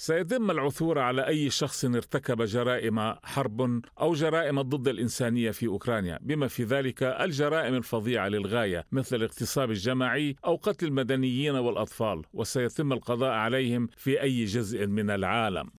سيتم العثور على أي شخص ارتكب جرائم حرب أو جرائم ضد الإنسانية في أوكرانيا بما في ذلك الجرائم الفظيعة للغاية مثل الاغتصاب الجماعي أو قتل المدنيين والأطفال وسيتم القضاء عليهم في أي جزء من العالم